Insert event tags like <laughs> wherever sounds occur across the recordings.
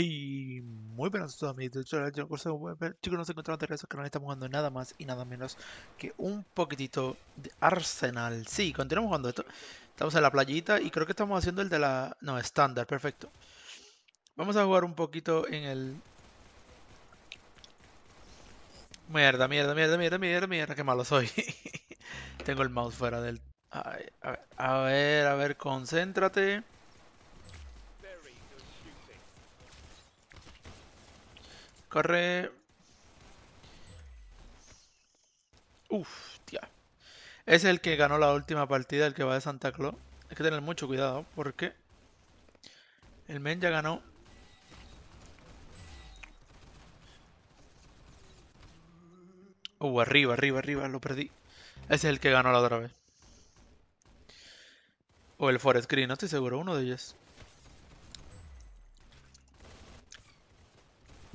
Y muy buenas a todos mis Chicos, nos encontramos de eso, que no estamos jugando nada más y nada menos que un poquitito de Arsenal. Sí, continuamos jugando esto. Estamos en la playita y creo que estamos haciendo el de la... No, estándar, perfecto. Vamos a jugar un poquito en el... Mierda, mierda, mierda, mierda, mierda, mierda, qué malo soy. <laughs> Tengo el mouse fuera del... a ver, a ver, a ver, concéntrate. Uf, tía. Es el que ganó la última partida, el que va de Santa Claus. Hay que tener mucho cuidado porque el men ya ganó. Uh, arriba, arriba, arriba, lo perdí. Ese es el que ganó la otra vez. O el Forest Green, no estoy seguro, uno de ellos.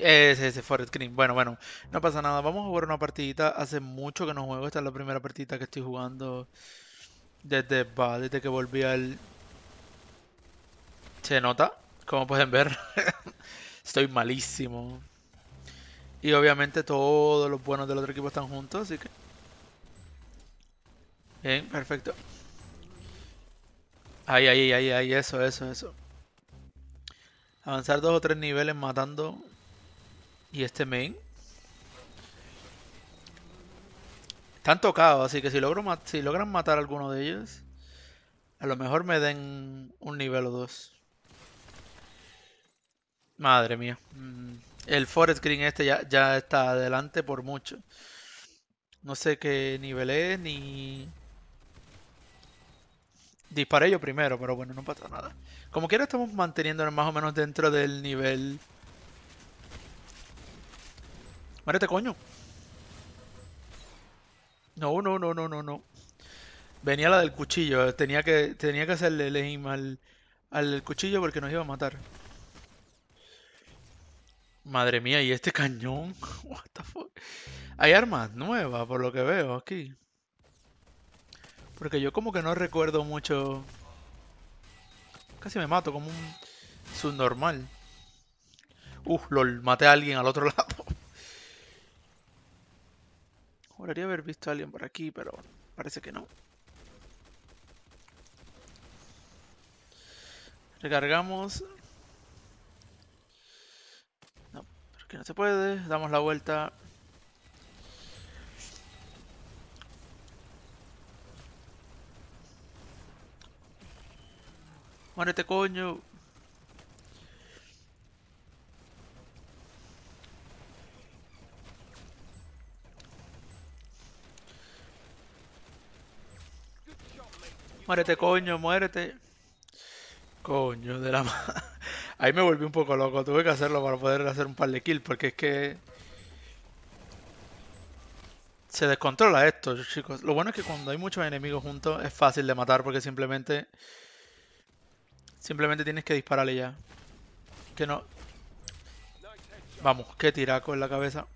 Ese, ese Forest Green. Bueno, bueno, no pasa nada. Vamos a jugar una partidita. Hace mucho que no juego. Esta es la primera partidita que estoy jugando desde, desde que volví al... Se nota, como pueden ver. <laughs> Estoy malísimo. Y obviamente todos los buenos del otro equipo están juntos, así que... Bien, perfecto. Ahí, ahí, ahí, ahí, eso, eso, eso. Avanzar dos o tres niveles matando y este main. Están tocados, así que si, logro si logran matar alguno de ellos, a lo mejor me den un nivel o dos. Madre mía. Mm, el Forest Green este ya, ya está adelante por mucho. No sé qué nivel ni... Disparé yo primero, pero bueno, no pasa nada. Como quiera estamos manteniéndonos más o menos dentro del nivel Márete coño. No, no, no, no, no, no. Venía la del cuchillo. Tenía que, tenía que hacerle aim al, al cuchillo porque nos iba a matar. Madre mía, ¿y este cañón? <laughs> What Hay armas nuevas, por lo que veo aquí. Porque yo como que no recuerdo mucho... Casi me mato como un subnormal. Uf, lol, maté a alguien al otro <laughs> lado. Juraría haber visto a alguien por aquí, pero parece que no. Recargamos. No, porque no se puede. Damos la vuelta. Muérete, coño. muérete, coño, muérete. Coño, de la <laughs> Ahí me volví un poco loco, tuve que hacerlo para poder hacer un par de kills, porque es que... Se descontrola esto, chicos. Lo bueno es que cuando hay muchos enemigos juntos es fácil de matar porque simplemente... Simplemente tienes que dispararle ya. Que no... Vamos, qué tiraco en la cabeza.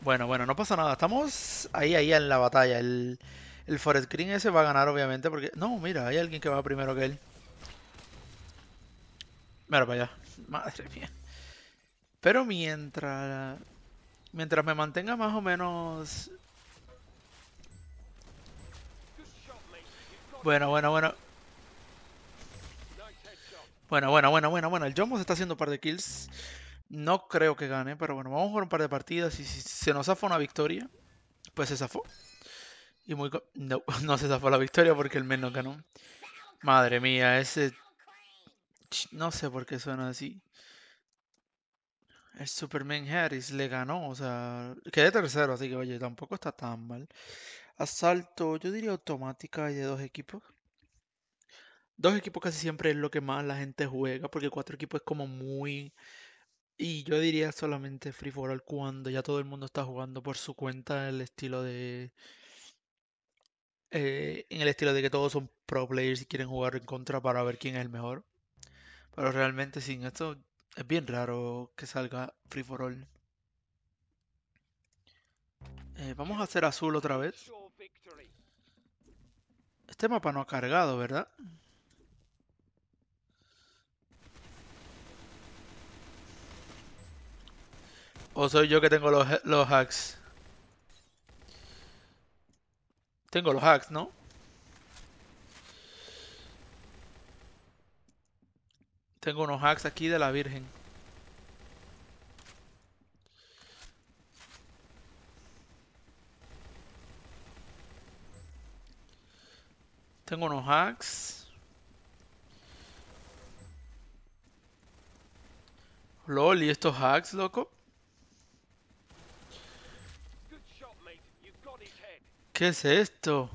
Bueno, bueno, no pasa nada. Estamos ahí, ahí en la batalla. El... El Forest Green ese va a ganar, obviamente, porque... No, mira, hay alguien que va primero que él. Mira para allá. <laughs> Madre mía. Pero mientras... Mientras me mantenga más o menos... Bueno, bueno, bueno. Bueno, bueno, bueno, bueno, bueno. El Jumbo se está haciendo un par de kills. No creo que gane, pero bueno, vamos a jugar un par de partidas. Y si se nos zafa una victoria, pues se zafó. Y muy... No, <laughs> no se zafó la victoria porque el menos ganó. Madre mía, ese... No sé por qué suena así. El Superman Harris le ganó, o sea, quedé tercero, así que oye, tampoco está tan mal. Asalto, yo diría automática de dos equipos. Dos equipos casi siempre es lo que más la gente juega, porque cuatro equipos es como muy... Y yo diría solamente free for all cuando ya todo el mundo está jugando por su cuenta el estilo de eh, en el estilo de que todos son pro players y quieren jugar en contra para ver quién es el mejor. Pero realmente sin esto es bien raro que salga free for all. Eh, vamos a hacer azul otra vez. Este mapa no ha cargado, ¿verdad? ¿O soy yo que tengo los, los hacks? Tengo los hacks, ¿no? Tengo unos hacks aquí de la Virgen. Tengo unos hacks. LOL, ¿y estos hacks, loco? ¿Qué es esto?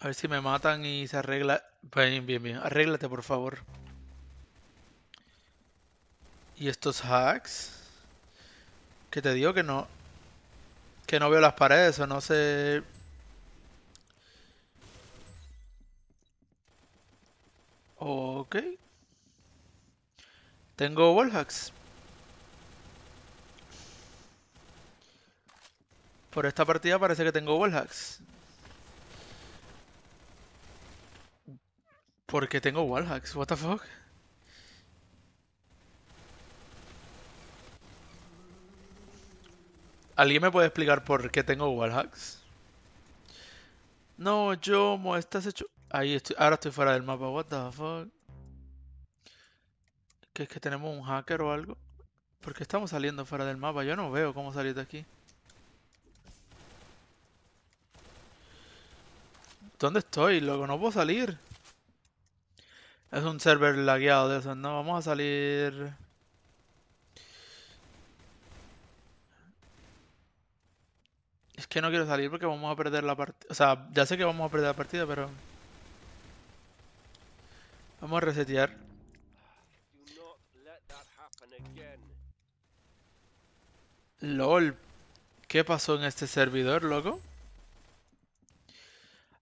A ver si me matan y se arregla. Bien, bien, bien. Arréglate, por favor. ¿Y estos hacks? ¿Qué te digo que no. Que no veo las paredes o no sé. Ok. Tengo wallhacks. Por esta partida parece que tengo wallhacks. ¿Por qué tengo wallhacks? What the fuck? ¿Alguien me puede explicar por qué tengo wallhacks? No, yo, mo, estás hecho... Ahí estoy, ahora estoy fuera del mapa, what the fuck. ¿Que es que tenemos un hacker o algo? ¿Por qué estamos saliendo fuera del mapa? Yo no veo cómo salir de aquí. ¿Dónde estoy, loco? No puedo salir. Es un server lagueado de esos, ¿no? Vamos a salir... Es que no quiero salir porque vamos a perder la partida. O sea, ya sé que vamos a perder la partida, pero... Vamos a resetear. LOL. ¿Qué pasó en este servidor, loco?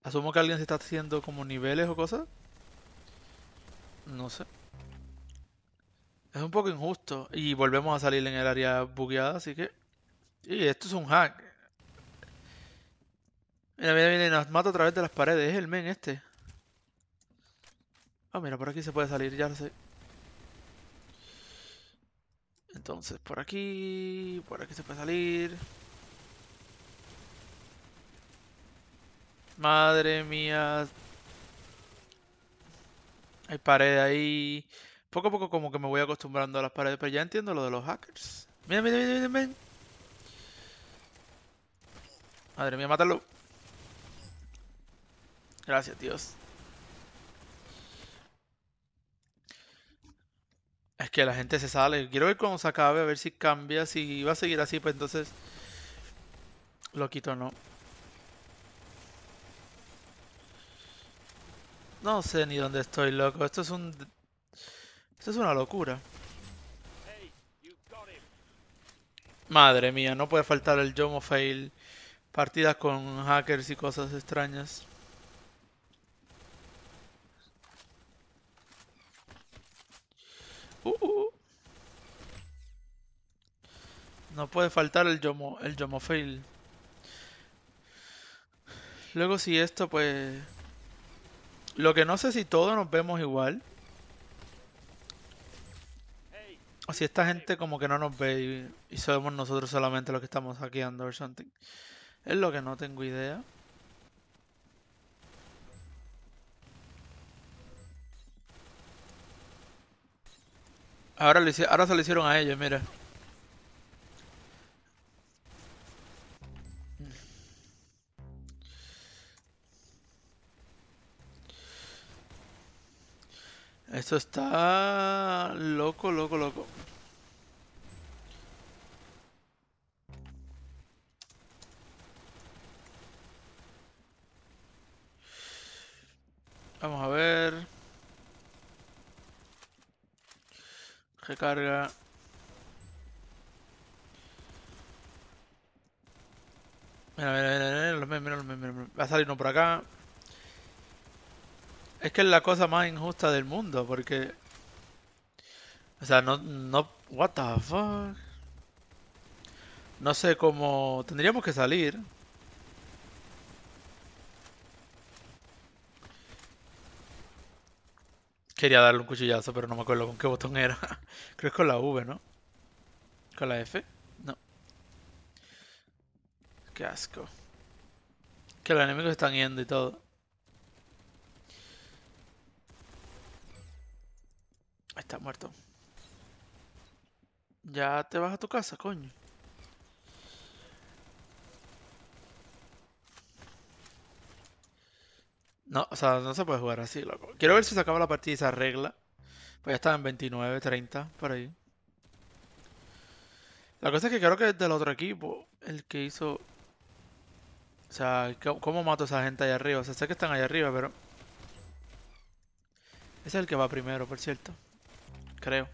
Asumo que alguien se está haciendo como niveles o cosas. No sé. Es un poco injusto. Y volvemos a salir en el área bugueada, así que... Y esto es un hack. Mira, mira, mira, nos mata a través de las paredes. Es el men este. Ah, mira, por aquí se puede salir, ya lo sé. Entonces, por aquí... Por aquí se puede salir... Madre mía. Hay pared ahí. Poco a poco como que me voy acostumbrando a las paredes, pero ya entiendo lo de los hackers. Mira, mira, mira, mira, mira. Madre mía, mátalo. Gracias, Dios. Es que la gente se sale. Quiero ver cuando se acabe, a ver si cambia. Si va a seguir así, pues entonces lo quito o no. No sé ni dónde estoy, loco. Esto es un... Esto es una locura. Madre mía, no puede faltar el Jomo Fail. Partidas con hackers y cosas extrañas. Uh, uh, uh. No puede faltar el Jomo, el Fail. Luego si esto pues... Lo que no sé si todos nos vemos igual. O si esta gente como que no nos ve y, somos nosotros solamente los que estamos hackeando o something. Es lo que no tengo idea. Ahora, ahora se lo hicieron a ellos, mira. Esto está loco, loco, loco. Vamos a ver. Recarga. Mira, mira, mira, mira, mira, mira, mira, mira. Va a salir uno por acá. Es que es la cosa más injusta del mundo, porque... O sea, no... no what the fuck? No sé cómo... Tendríamos que salir. Quería darle un cuchillazo, pero no me acuerdo con qué botón era. <laughs> Creo que con la V, ¿no? ¿Con la F? No. Qué asco. Que los enemigos están yendo y todo. Está muerto. Ya te vas a tu casa, coño. No, o sea, no se puede jugar así, loco. Quiero ver si se acaba la partida y se arregla. Pues ya está en 29, 30, por ahí. La cosa es que creo que es del otro equipo el que hizo... O sea, ¿cómo mato a esa gente allá arriba? O sea, sé que están allá arriba, pero... Ese es el que va primero, por cierto. Creo.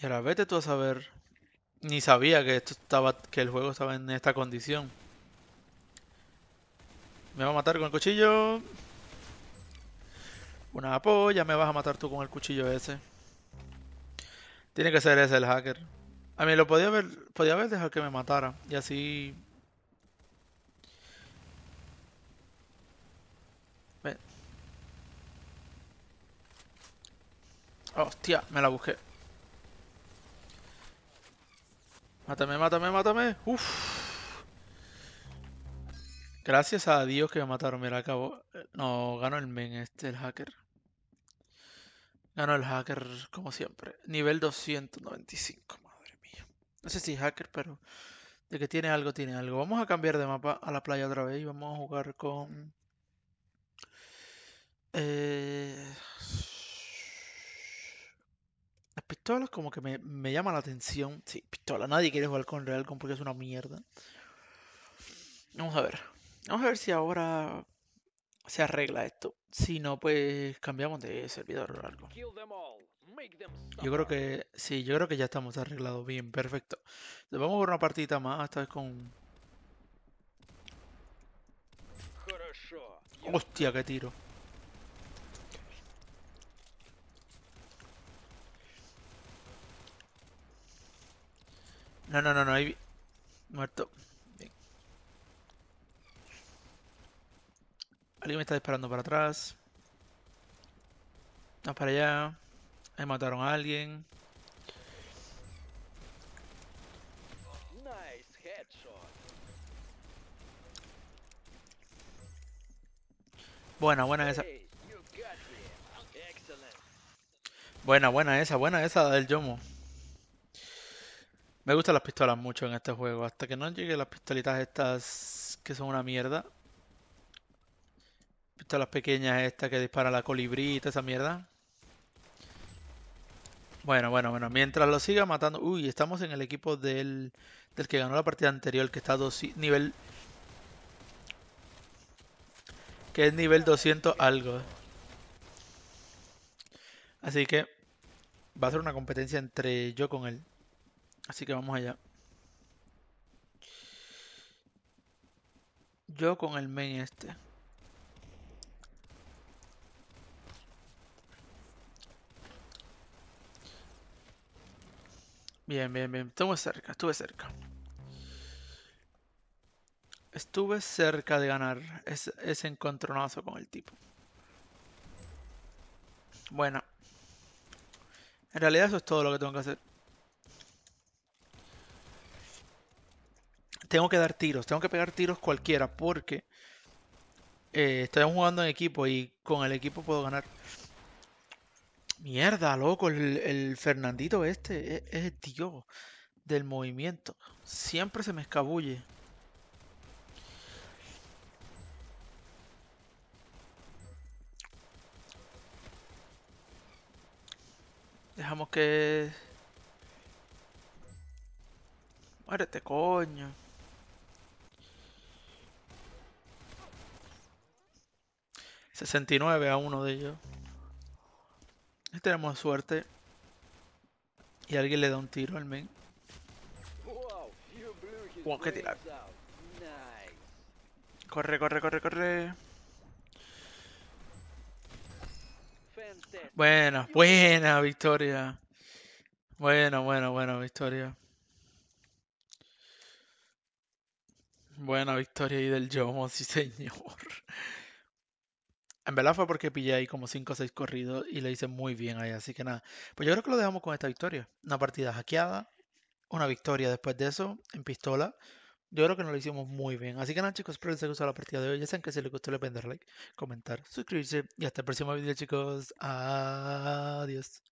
Y ahora vete tú a saber. Ni sabía que esto estaba. que el juego estaba en esta condición. Me va a matar con el cuchillo. Una polla, me vas a matar tú con el cuchillo ese. Tiene que ser ese el hacker. A mí lo podía haber, podía haber dejado que me matara. Y así Hostia, me la busqué. Mátame, mátame, mátame. Uf. Gracias a Dios que me mataron. Mira, acabo. No, ganó el men este, el hacker. Ganó el hacker, como siempre. Nivel 295, madre mía. No sé si hacker, pero de que tiene algo, tiene algo. Vamos a cambiar de mapa a la playa otra vez y vamos a jugar con... Eh... Las pistolas como que me, me llaman la atención. Sí, pistola. Nadie quiere jugar con Realcon porque es una mierda. Vamos a ver. Vamos a ver si ahora se arregla esto. Si no, pues cambiamos de servidor o algo. Yo creo que sí, yo creo que ya estamos arreglados bien, perfecto. Vamos a jugar una partita más, esta vez con... Hostia, qué tiro. No, no, no, no, ahí... Muerto. Alguien me está disparando para atrás. Vamos para allá. Ahí mataron a alguien. Buena, buena esa. Buena, buena esa, buena esa del Yomo. Me gustan las pistolas mucho en este juego. Hasta que no lleguen las pistolitas estas que son una mierda. Pistolas pequeñas estas que dispara la colibrita, esa mierda. Bueno, bueno, bueno. Mientras lo siga matando... Uy, estamos en el equipo del, del que ganó la partida anterior, que está a nivel... Que es nivel 200 algo. Así que va a ser una competencia entre yo con él. Así que vamos allá. Yo con el main este. Bien, bien, bien. Estuve cerca, estuve cerca. Estuve cerca de ganar ese, ese encontronazo con el tipo. Bueno. En realidad eso es todo lo que tengo que hacer. tengo que dar tiros, tengo que pegar tiros cualquiera porque eh, Estoy jugando en equipo y con el equipo puedo ganar. Mierda, loco, el, Fernandito este es, es, el tío del movimiento. Siempre se me escabulle. Dejamos que... Muérete, coño. 69 a uno de ellos. tenemos suerte. Y alguien le da un tiro al men. Wow, qué tirar. Corre, corre, corre, corre. Buena, buena victoria. Bueno, bueno, buena victoria. Buena victoria y del Jomo, sí señor. En verdad fue porque pillé ahí como 5 o 6 corridos y le hice muy bien ahí. Así que nada, pues yo creo que lo dejamos con esta victoria. Una partida hackeada, una victoria después de eso, en pistola. Yo creo que nos lo hicimos muy bien. Así que nada, chicos, espero que les haya gustado la partida de hoy. Ya saben que si les gustó, les pueden dar like, comentar, suscribirse. Y hasta el próximo video, chicos. Adiós.